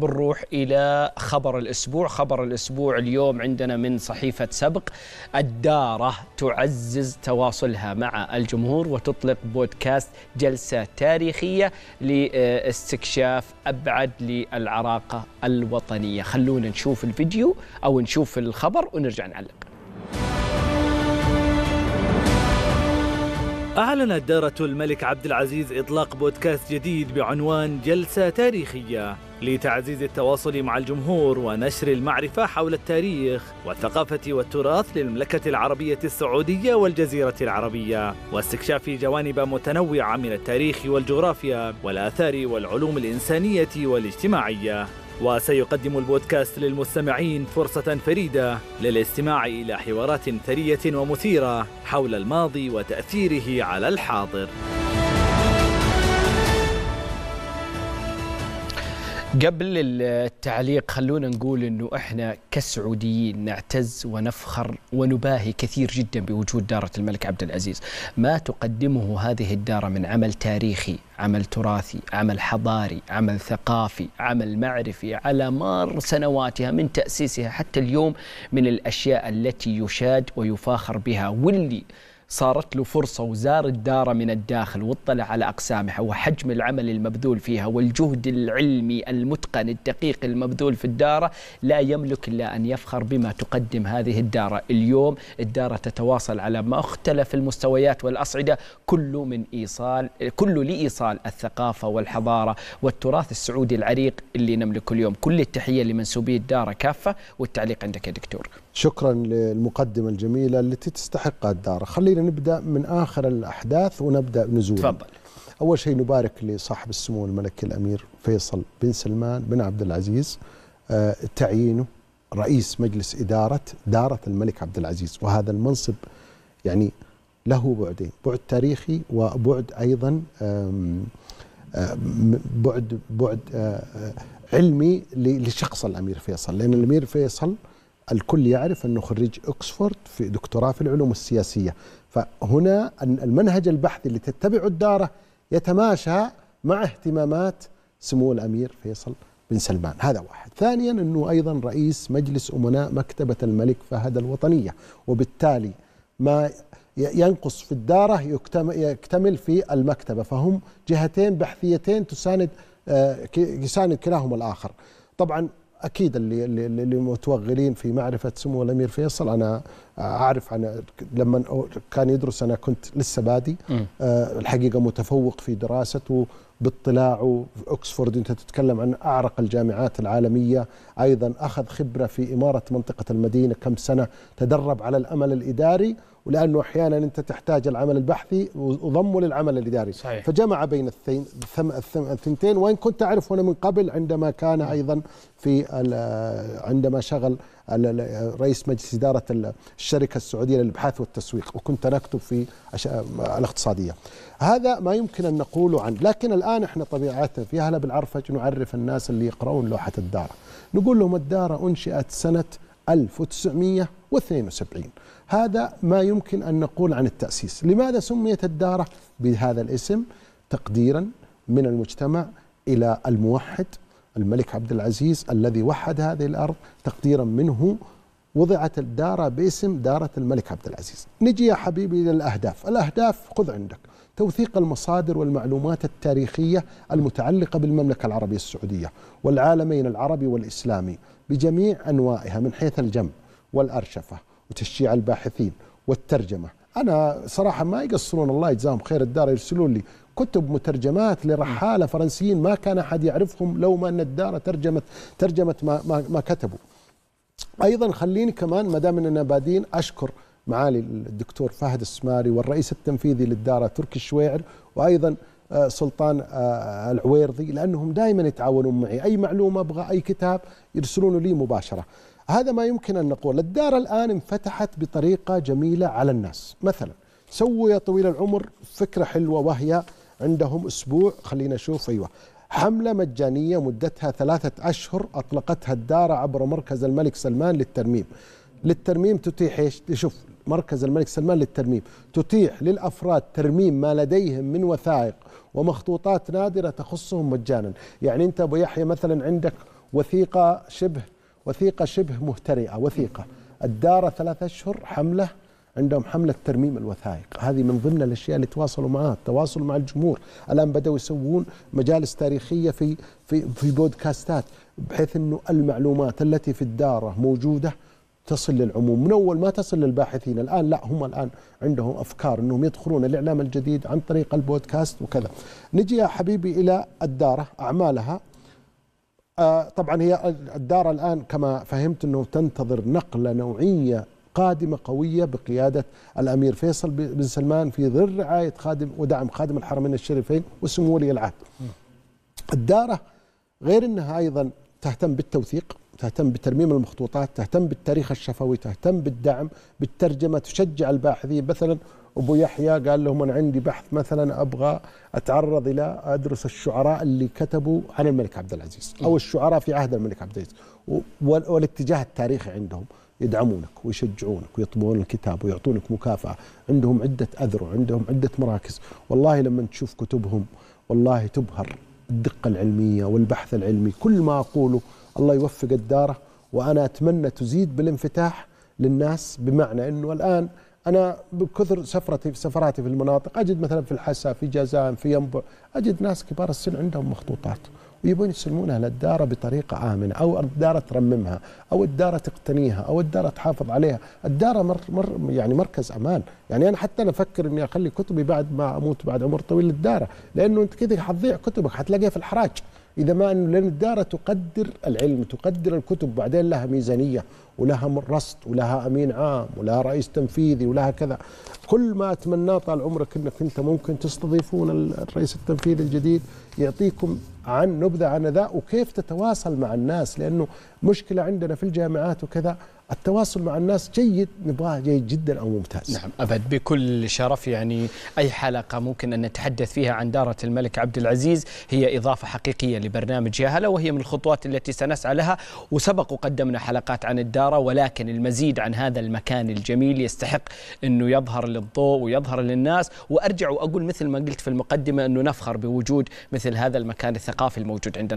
بنروح إلى خبر الأسبوع خبر الأسبوع اليوم عندنا من صحيفة سبق الدارة تعزز تواصلها مع الجمهور وتطلق بودكاست جلسة تاريخية لاستكشاف أبعد للعراقة الوطنية خلونا نشوف الفيديو أو نشوف الخبر ونرجع نعلق أعلنت دارة الملك عبد العزيز إطلاق بودكاست جديد بعنوان جلسة تاريخية لتعزيز التواصل مع الجمهور ونشر المعرفة حول التاريخ والثقافة والتراث للمملكة العربية السعودية والجزيرة العربية واستكشاف جوانب متنوعة من التاريخ والجغرافيا والآثار والعلوم الإنسانية والاجتماعية وسيقدم البودكاست للمستمعين فرصة فريدة للاستماع إلى حوارات ثرية ومثيرة حول الماضي وتأثيره على الحاضر. قبل التعليق خلونا نقول انه احنا كسعوديين نعتز ونفخر ونباهي كثير جدا بوجود دارة الملك عبد العزيز، ما تقدمه هذه الدارة من عمل تاريخي، عمل تراثي، عمل حضاري، عمل ثقافي، عمل معرفي على مر سنواتها من تأسيسها حتى اليوم من الاشياء التي يشاد ويفاخر بها واللي صارت له فرصة وزار الدارة من الداخل واطلع على أقسامها وحجم العمل المبذول فيها والجهد العلمي المتقن الدقيق المبذول في الدارة لا يملك إلا أن يفخر بما تقدم هذه الدارة اليوم الدارة تتواصل على مختلف المستويات والأصعدة كل من إيصال كل لإيصال الثقافة والحضارة والتراث السعودي العريق اللي نملكه اليوم كل التحية لمنسوبي الدارة كافة والتعليق عندك يا دكتور شكرا للمقدمة الجميلة التي تستحقها الدار خلينا نبدأ من آخر الأحداث ونبدأ نزول تفضل أول شيء نبارك لصاحب السمو الملكي الأمير فيصل بن سلمان بن عبد العزيز آه، تعيينه رئيس مجلس إدارة دارة الملك عبد العزيز وهذا المنصب يعني له بعدين بعد تاريخي وبعد أيضا بعد بعد آه، علمي لشخص الأمير فيصل لأن الأمير فيصل الكل يعرف أنه خريج أكسفورد في دكتوراه في العلوم السياسية فهنا المنهج البحثي اللي تتبعه الدارة يتماشى مع اهتمامات سمو الأمير فيصل بن سلمان هذا واحد ثانيا أنه أيضا رئيس مجلس أمناء مكتبة الملك فهد الوطنية وبالتالي ما ينقص في الدارة يكتمل في المكتبة فهم جهتين بحثيتين تساند آه، يساند كلاهما الآخر طبعا اكيد اللي اللي متوغلين في معرفه سمو الامير فيصل انا اعرف عن لما كان يدرس انا كنت لسه بادي أه الحقيقه متفوق في دراسته باطلاعه في اوكسفورد انت تتكلم عن اعرق الجامعات العالميه ايضا اخذ خبره في اماره منطقه المدينه كم سنه تدرب على الامل الاداري ولانه احيانا انت تحتاج العمل البحثي وضمه للعمل الاداري صحيح. فجمع بين الثين الثنتين وان كنت اعرف هنا من قبل عندما كان ايضا في عندما شغل رئيس مجلس اداره الشركه السعوديه للابحاث والتسويق وكنت انا اكتب في الاقتصاديه. هذا ما يمكن ان نقوله عنه، لكن الان احنا طبيعتنا في اهل بالعرفج نعرف الناس اللي يقرؤون لوحه الدار. نقول لهم الدار انشئت سنه 1972 هذا ما يمكن أن نقول عن التأسيس لماذا سميت الدارة بهذا الاسم تقديرا من المجتمع إلى الموحد الملك عبد العزيز الذي وحد هذه الأرض تقديرا منه وضعت الدارة باسم دارة الملك عبد العزيز نجي يا حبيبي إلى الأهداف الأهداف خذ عندك توثيق المصادر والمعلومات التاريخية المتعلقة بالمملكة العربية السعودية والعالمين العربي والإسلامي بجميع أنواعها من حيث الجمع والأرشفة وتشجيع الباحثين والترجمة أنا صراحة ما يقصرون الله يجزاهم خير الدار يرسلون لي كتب مترجمات لرحالة فرنسيين ما كان أحد يعرفهم لو ما أن الدار ترجمت ترجمت ما, ما, ما كتبوا أيضا خليني كمان ما دام أننا بادين أشكر معالي الدكتور فهد السماري والرئيس التنفيذي للدارة تركي الشويعر وأيضا آه، سلطان آه، العويرضي لأنهم دائما يتعاونون معي أي معلومة أبغى أي كتاب يرسلونه لي مباشرة هذا ما يمكن أن نقول الدارة الآن انفتحت بطريقة جميلة على الناس مثلا سووا يا طويل العمر فكرة حلوة وهي عندهم أسبوع خلينا نشوف أيوة حملة مجانية مدتها ثلاثة أشهر أطلقتها الدارة عبر مركز الملك سلمان للترميم للترميم تتيح شوف مركز الملك سلمان للترميم تتيح للأفراد ترميم ما لديهم من وثائق ومخطوطات نادرة تخصهم مجانا يعني أنت أبو يحيى مثلا عندك وثيقة شبه وثيقة شبه مهترئة وثيقة الدارة ثلاثة أشهر حملة عندهم حملة ترميم الوثائق هذه من ضمن الأشياء اللي تواصلوا معها التواصل مع الجمهور الآن بدأوا يسوون مجالس تاريخية في, في, في بودكاستات بحيث أنه المعلومات التي في الدارة موجودة تصل للعموم من أول ما تصل للباحثين الآن لا هم الآن عندهم أفكار أنهم يدخلون الإعلام الجديد عن طريق البودكاست وكذا نجي يا حبيبي إلى الدارة أعمالها آه، طبعا هي الدارة الآن كما فهمت أنه تنتظر نقلة نوعية قادمة قوية بقيادة الأمير فيصل بن سلمان في ظل رعاية خادم ودعم خادم الحرمين الشريفين وسمو ولي العهد الدارة غير أنها أيضا تهتم بالتوثيق تهتم بترميم المخطوطات تهتم بالتاريخ الشفوي تهتم بالدعم بالترجمة تشجع الباحثين مثلا أبو يحيى قال لهم أنا عندي بحث مثلا أبغى أتعرض إلى أدرس الشعراء اللي كتبوا عن الملك عبد العزيز إيه. أو الشعراء في عهد الملك عبد العزيز والاتجاه التاريخي عندهم يدعمونك ويشجعونك ويطبعون الكتاب ويعطونك مكافأة عندهم عدة أذرع عندهم عدة مراكز والله لما تشوف كتبهم والله تبهر الدقة العلمية والبحث العلمي كل ما أقوله الله يوفق الدارة وأنا أتمنى تزيد بالانفتاح للناس بمعنى أنه الآن أنا بكثر سفرتي سفراتي في المناطق أجد مثلا في الحسا في جازان في ينبع أجد ناس كبار السن عندهم مخطوطات ويبون يسلمونها للدارة بطريقة آمنة أو الدارة ترممها أو الدارة تقتنيها أو الدارة تحافظ عليها الدارة مر مر يعني مركز أمان يعني أنا حتى أنا أفكر أني أخلي كتبي بعد ما أموت بعد عمر طويل للدارة لأنه أنت كذا حتضيع كتبك حتلاقيها في الحراج إذا ما أنه لأن الدارة تقدر العلم تقدر الكتب بعدين لها ميزانية ولها رصد ولها أمين عام ولها رئيس تنفيذي ولها كذا كل ما أتمناه طال عمرك أنك أنت ممكن تستضيفون الرئيس التنفيذي الجديد يعطيكم عن نبذة عن ذا وكيف تتواصل مع الناس لأنه مشكلة عندنا في الجامعات وكذا التواصل مع الناس جيد نبغاه جيد جدا او ممتاز. نعم ابد بكل شرف يعني اي حلقه ممكن ان نتحدث فيها عن داره الملك عبد العزيز هي اضافه حقيقيه لبرنامج يا هلا وهي من الخطوات التي سنسعى لها وسبق وقدمنا حلقات عن الداره ولكن المزيد عن هذا المكان الجميل يستحق انه يظهر للضوء ويظهر للناس وارجع واقول مثل ما قلت في المقدمه انه نفخر بوجود مثل هذا المكان الثقافي الموجود عندنا.